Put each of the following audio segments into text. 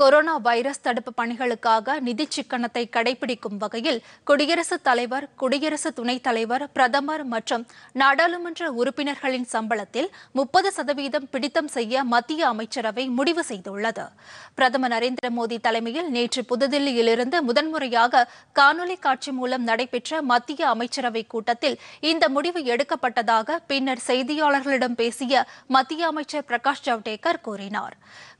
corona virus தடுப்பு பணிகளுக்காக நிதி சிக்கனத்தை கடைபிடிக்கும் வகையில் குடியரசுத் தலைவர் குடியரசு துணைத் தலைவர் பிரதமர் மற்றும் நாடாளுமன்ற உறுப்பினர்களின் சம்பளத்தில் முப்பது சதவீதம் பிடித்தம் செய்ய மத்திய அமைச்சரவை முடிவு செய்துள்ளது பிரதமர் நரேந்திர மோடி தலைமையில் நேற்று புதுதில்லியிலிருந்து முதன்முறையாக காணொலி காட்சி மூலம் நடைபெற்ற மத்திய அமைச்சரவை கூட்டத்தில் இந்த முடிவு எடுக்கப்பட்டதாக பின்னர் செய்தியாளர்களிடம் பேசிய மத்திய அமைச்சர் பிரகாஷ் ஜவடேகர் கூறினார்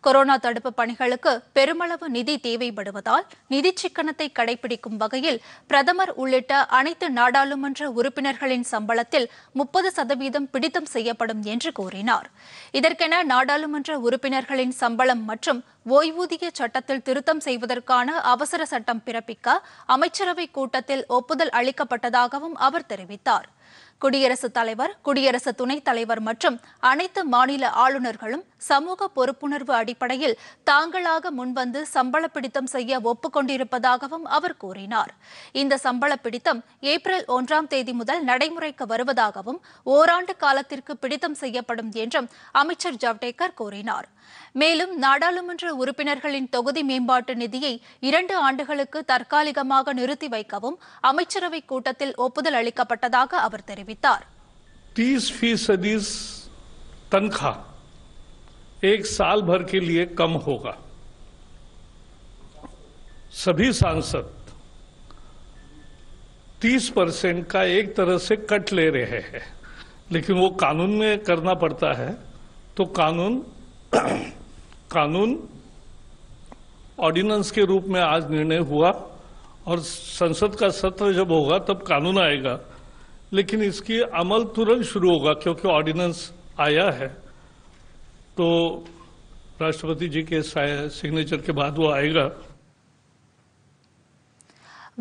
கொரோனா தடுப்பு பணிகளுக்கு பெருமளவு நிதி தேவைப்படுவதால் நிதி சிக்கனத்தை கடைபிடிக்கும் வகையில் பிரதமர் உள்ளிட்ட அனைத்து நாடாளுமன்ற உறுப்பினர்களின் சம்பளத்தில் முப்பது சதவீதம் பிடித்தம் செய்யப்படும் என்று கூறினார் இதற்கென நாடாளுமன்ற உறுப்பினர்களின் சம்பளம் மற்றும் ஓய்வூதிய சட்டத்தில் திருத்தம் செய்வதற்கான அவசர சட்டம் பிறப்பிக்க அமைச்சரவை கூட்டத்தில் ஒப்புதல் அளிக்கப்பட்டதாகவும் அவர் தெரிவித்தார் குடியரசுத் தலைவர் குடியரசு துணைத் தலைவர் மற்றும் அனைத்து மாநில ஆளுநர்களும் சமூக பொறுப்புணர்வு அடிப்படையில் தாங்களாக முன்வந்து சம்பள பிடித்தம் செய்ய ஒப்புக்கொண்டிருப்பதாகவும் அவர் கூறினார் இந்த சம்பள பிடித்தம் ஏப்ரல் ஒன்றாம் தேதி முதல் நடைமுறைக்கு வருவதாகவும் ஓராண்டு காலத்திற்கு பிடித்தம் செய்யப்படும் என்றும் அமைச்சர் ஜவ்டேகர் கூறினார் மேலும் நாடாளுமன்ற உறுப்பினர்களின் தொகுதி மேம்பாட்டு நிதியை 2 ஆண்டுகளுக்கு தற்காலிகமாக நிறுத்தி வைக்கவும் அமைச்சர்வை கூட்டத்தில் ஒப்புதல் அளிக்கப்பட்டதாக அவர் தெரிவித்தார் 30% 30% तनख्हा 1 साल भर के लिए कम होगा सभी सांसद 30% का एक तरह से कट ले रहे हैं लेकिन वो कानून में करना पड़ता है तो कानून कानून ऑर्डिनेंस के रूप में आज निर्णय हुआ और संसद का सत्र जब होगा तब कानून आएगा लेकिन इसकी अमल तुरंत शुरू होगा क्योंकि ऑर्डिनेंस आया है तो राष्ट्रपति जी के सिग्नेचर के बाद वो आएगा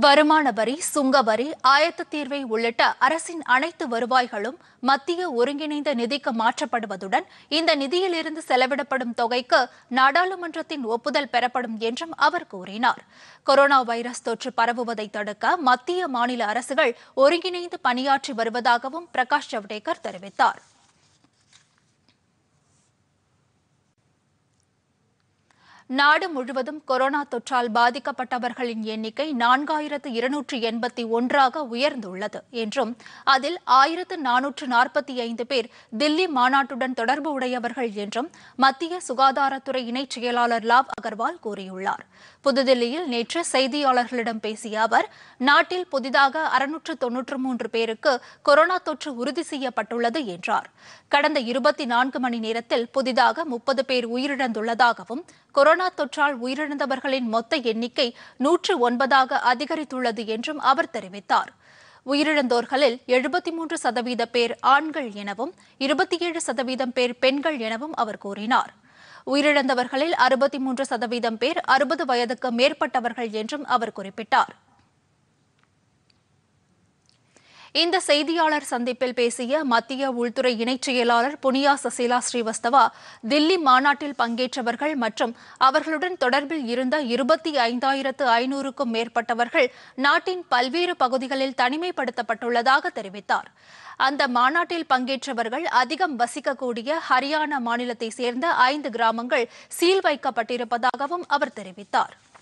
வருமான வரி சுங்க வரி ஆயத்த தீர்வை உள்ளிட்ட அரசின் அனைத்து வருவாய்களும் மத்திய ஒருங்கிணைந்த நிதிக்கு மாற்றப்படுவதுடன் இந்த நிதியிலிருந்து செலவிடப்படும் தொகைக்கு நாடாளுமன்றத்தின் ஒப்புதல் பெறப்படும் என்றும் அவர் கூறினார் கொரோனா வைரஸ் தொற்று பரவுவதை தடுக்க மத்திய மாநில அரசுகள் ஒருங்கிணைந்து பணியாற்றி வருவதாகவும் பிரகாஷ் ஜவடேகர் தெரிவித்தாா் நாடு முழுவதும் கொரோனா தொற்றால் பாதிக்கப்பட்டவர்களின் எண்ணிக்கை நான்காயிரத்து இருநூற்று எண்பத்தி ஒன்றாக உயர்ந்துள்ளது என்றும் அதில் ஆயிரத்து நானூற்று நாற்பத்தி ஐந்து பேர் தில்லி மாநாட்டுடன் தொடர்பு உடையவர்கள் என்றும் மத்திய சுகாதாரத்துறை இணைச் செயலாளர் லாவ் அகர்வால் கூறியுள்ளார் புதுதில்லியில் நேற்று செய்தியாளர்களிடம் பேசிய அவர் நாட்டில் புதிதாக அறுநூற்று தொன்னூற்று மூன்று பேருக்கு கொரோனா தொற்று உறுதி செய்யப்பட்டுள்ளது என்றார் கடந்த இருபத்தி நான்கு மணி நேரத்தில் புதிதாக முப்பது பேர் உயிரிழந்துள்ளதாகவும் கொரோனா கொரோனா தொற்றால் உயிரிழந்தவர்களின் மொத்த எண்ணிக்கை நூற்று ஒன்பதாக அதிகரித்துள்ளது என்றும் அவர் தெரிவித்தார் உயிரிழந்தோர்களில் எழுபத்தி மூன்று சதவீத பேர் ஆண்கள் எனவும் இருபத்தி ஏழு சதவீதம் பேர் பெண்கள் எனவும் அவர் கூறினார் உயிரிழந்தவர்களில் அறுபத்தி மூன்று சதவீதம் பேர் அறுபது வயதுக்கு மேற்பட்டவர்கள் என்றும் அவர் குறிப்பிட்டார் இந்த செய்தியாளர் சந்திப்பில் பேசிய மத்திய உள்துறை இணைச் செயலாளர் புனியா சசிலா ஸ்ரீவஸ்தவா தில்லி மாநாட்டில் பங்கேற்றவர்கள் மற்றும் அவர்களுடன் தொடர்பில் இருந்த இருபத்தி ஐந்தாயிரத்து ஐநூறுக்கும் மேற்பட்டவர்கள் நாட்டின் பல்வேறு பகுதிகளில் தனிமைப்படுத்தப்பட்டுள்ளதாக தெரிவித்தார் அந்த மாநாட்டில் பங்கேற்றவர்கள் அதிகம் வசிக்கக்கூடிய ஹரியானா மாநிலத்தைச் சேர்ந்த ஐந்து கிராமங்கள் சீல் வைக்கப்பட்டிருப்பதாகவும் அவர் தெரிவித்தாா்